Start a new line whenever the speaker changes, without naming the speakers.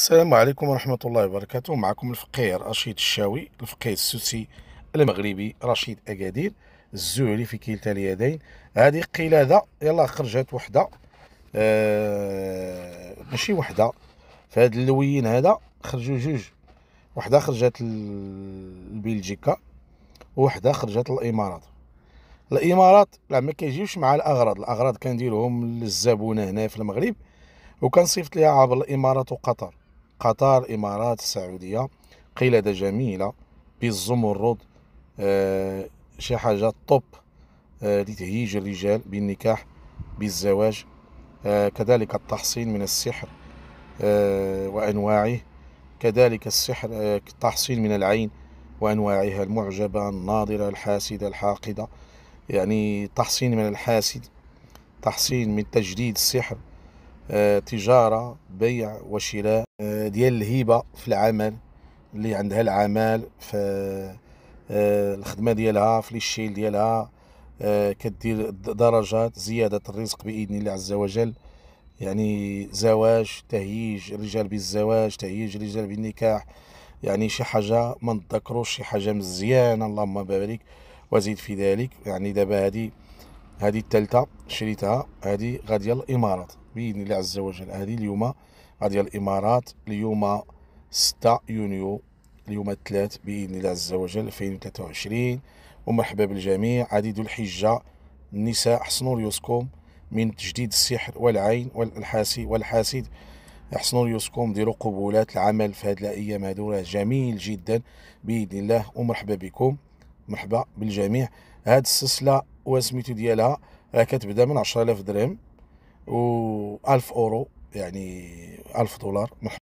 السلام عليكم ورحمة الله وبركاته معكم الفقيه رشيد الشاوي الفقيه السوسي المغربي رشيد أكادير الزهري في كلتا اليدين هذه قلادة يلا خرجت وحدة آه ماشي وحدة في هذا اللوين هذا خرجوا جوج وحدة خرجت لبلجيكا وحدة خرجت للإمارات الامارات لا ما كيجيوش مع الاغراض الاغراض كنديرهم للزبونه هنا في المغرب وكنصيفط ليها عبر الامارات وقطر قطار إمارات السعودية قلادة جميلة بالزمرد آه شي حاجة طوب آه لتهيج الرجال بالنكاح بالزواج آه كذلك التحصين من السحر آه، وأنواعه كذلك السحر آه، التحصين من العين وأنواعها المعجبة الناظرة الحاسدة الحاقدة يعني تحصين من الحاسد تحصين من تجديد السحر آه، تجاره بيع وشراء آه، ديال الهبه في العمل اللي عندها العمال في آه، الخدمه ديالها في الشيل ديالها كدير درجات زياده الرزق باذن الله عز وجل يعني زواج تهييج الرجال بالزواج تهييج الرجال بالنكاح يعني شي حاجه ما نتذكروش شي حاجه مزيانه اللهم بارك وزيد في ذلك يعني دابا هذه هذه الثالثه شريتها هذه غاديه الامارات باذن الله عز وجل هذه اليوم غادي الامارات اليوم 6 يونيو اليوم الثلاث باذن الله عز وجل 2023 ومرحبا بالجميع عديد الحجه النساء حسنوا ريوسكم من تجديد السحر والعين والحاسد والحاسد احسنوا ريوسكم ديروا قبولات العمل في هذه الايام هذو راه جميل جدا باذن الله ومرحبا بكم مرحبا بالجميع هذه السلسله واسميتو ديالها راه كتبدا من 10000 درهم و1000 أورو يعني 1000 دولار